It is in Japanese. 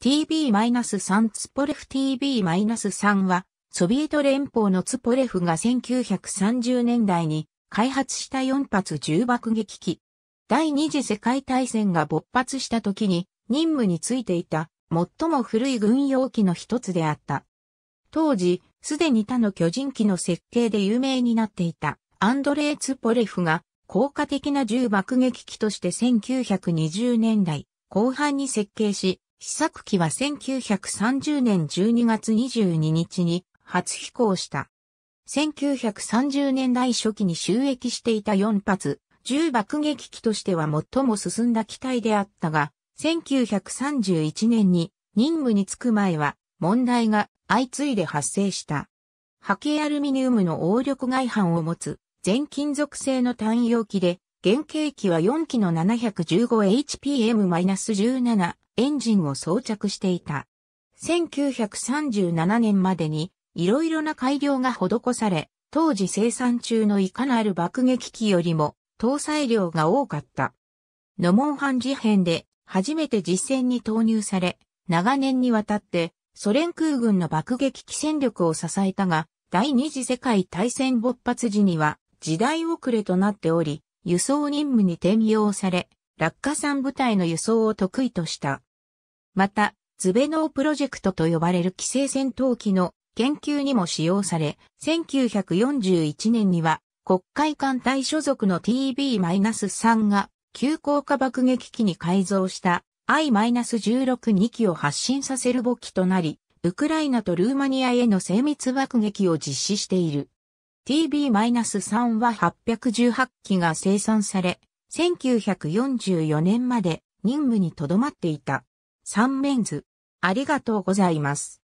TB-3 ツポレフ TB-3 は、ソビエト連邦のツポレフが1930年代に開発した4発重爆撃機。第二次世界大戦が勃発した時に任務についていた最も古い軍用機の一つであった。当時、すでに他の巨人機の設計で有名になっていたアンドレー・ツポレフが効果的な重爆撃機として1920年代後半に設計し、試作機は1930年12月22日に初飛行した。1930年代初期に収益していた4発、重爆撃機としては最も進んだ機体であったが、1931年に任務に就く前は問題が相次いで発生した。波形アルミニウムの応力外反を持つ全金属製の単容機で、原型機は4機の 715HPM-17 エンジンを装着していた。1937年までにいろいろな改良が施され、当時生産中のいかなる爆撃機よりも搭載量が多かった。ノモンハン事変で初めて実戦に投入され、長年にわたってソ連空軍の爆撃機戦力を支えたが、第二次世界大戦勃発時には時代遅れとなっており、輸送任務に転用され、落下産部隊の輸送を得意とした。また、ズベノープロジェクトと呼ばれる規制戦闘機の研究にも使用され、1941年には国会艦隊所属の TB-3 が急降下爆撃機に改造した I-162 機を発進させる母機となり、ウクライナとルーマニアへの精密爆撃を実施している。TB-3 は818機が生産され、1944年まで任務に留まっていた。三面図。ありがとうございます。